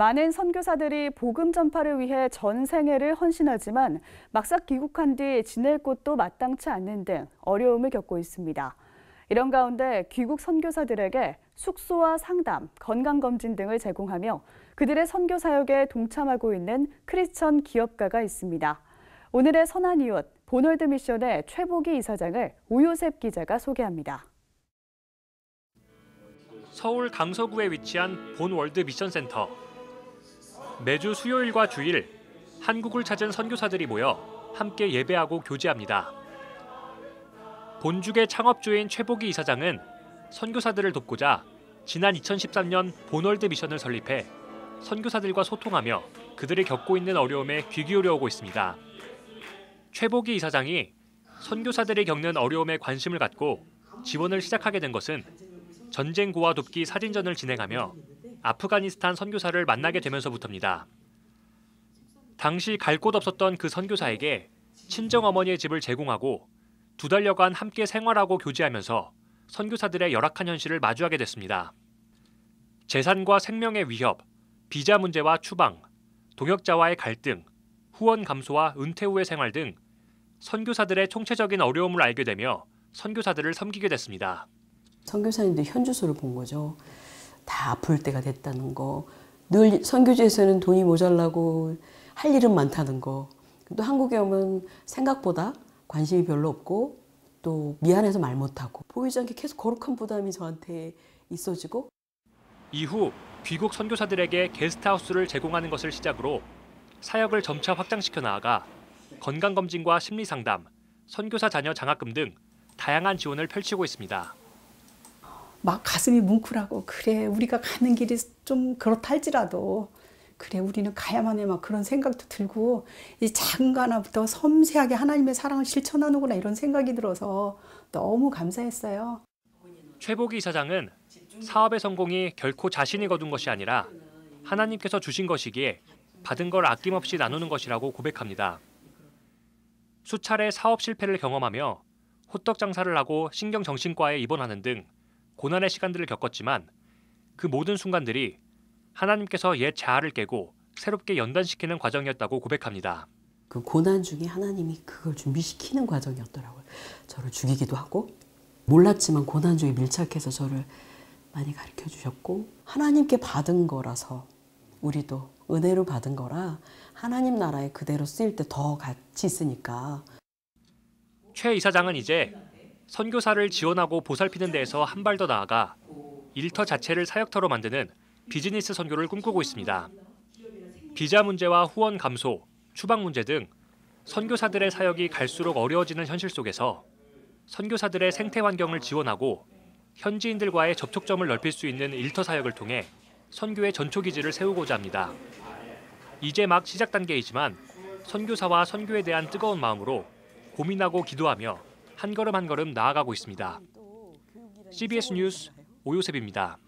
많은 선교사들이 복음 전파를 위해 전 생애를 헌신하지만 막상 귀국한 뒤 지낼 곳도 마땅치 않는 등 어려움을 겪고 있습니다. 이런 가운데 귀국 선교사들에게 숙소와 상담, 건강검진 등을 제공하며 그들의 선교 사역에 동참하고 있는 크리스천 기업가가 있습니다. 오늘의 선한 이웃, 보널드 미션의 최보기 이사장을 오요셉 기자가 소개합니다. 서울 강서구에 위치한 본월드 미션센터. 매주 수요일과 주일 한국을 찾은 선교사들이 모여 함께 예배하고 교제합니다. 본죽의 창업주인 최복희 이사장은 선교사들을 돕고자 지난 2013년 본월드 미션을 설립해 선교사들과 소통하며 그들이 겪고 있는 어려움에 귀 기울여 오고 있습니다. 최복희 이사장이 선교사들이 겪는 어려움에 관심을 갖고 지원을 시작하게 된 것은 전쟁고와 돕기 사진전을 진행하며 아프가니스탄 선교사를 만나게 되면서부터입니다. 당시 갈 곳 없었던 그 선교사에게 친정 어머니의 집을 제공하고 두 달여간 함께 생활하고 교제하면서 선교사들의 열악한 현실을 마주하게 됐습니다. 재산과 생명의 위협, 비자 문제와 추방, 동역자와의 갈등, 후원 감소와 은퇴 후의 생활 등 선교사들의 총체적인 어려움을 알게 되며 선교사들을 섬기게 됐습니다. 선교사인데 현주소를 본 거죠. 다 아플 때가 됐다는 거. 늘 선교지에서는 돈이 모자라고 할 일은 많다는 거. 또 한국에 오면 생각보다 관심이 별로 없고 또 미안해서 말 못하고 보이지 않게 계속 거룩한 부담이 저한테 있어지고 이후 귀국 선교사들에게 게스트하우스를 제공하는 것을 시작으로 사역을 점차 확장시켜 나아가 건강검진과 심리상담, 선교사 자녀 장학금 등 다양한 지원을 펼치고 있습니다. 막 가슴이 뭉클하고 그래 우리가 가는 길이 좀 그렇다 할지라도 그래 우리는 가야만 해막 그런 생각도 들고 이 작은 거나부터 섬세하게 하나님의 사랑을 실천하는구나 이런 생각이 들어서 너무 감사했어요. 최복희 이사장은 사업의 성공이 결코 자신이 거둔 것이 아니라 하나님께서 주신 것이기에 받은 걸 아낌없이 나누는 것이라고 고백합니다. 수차례 사업 실패를 경험하며 호떡 장사를 하고 신경정신과에 입원하는 등 고난의 시간들을 겪었지만 그 모든 순간들이 하나님께서 옛 자아를 깨고 새롭게 연단시키는 과정이었다고 고백합니다. 그 고난 중에 하나님이 그걸 준비시키는 과정이었더라고요. 저를 죽이기도 하고 몰랐지만 고난 중에 밀착해서 저를 많이 가르쳐 주셨고 하나님께 받은 거라서 우리도 은혜로 받은 거라 하나님 나라에 그대로 쓰일 때더 가치 있으니까 최 이사장은 이제 선교사를 지원하고 보살피는 데에서 한 발 더 나아가 일터 자체를 사역터로 만드는 비즈니스 선교를 꿈꾸고 있습니다. 비자 문제와 후원 감소, 추방 문제 등 선교사들의 사역이 갈수록 어려워지는 현실 속에서 선교사들의 생태 환경을 지원하고 현지인들과의 접촉점을 넓힐 수 있는 일터 사역을 통해 선교의 전초 기지를 세우고자 합니다. 이제 막 시작 단계이지만 선교사와 선교에 대한 뜨거운 마음으로 고민하고 기도하며 한 걸음 한 걸음 나아가고 있습니다. 그 CBS 뉴스 오요셉입니다.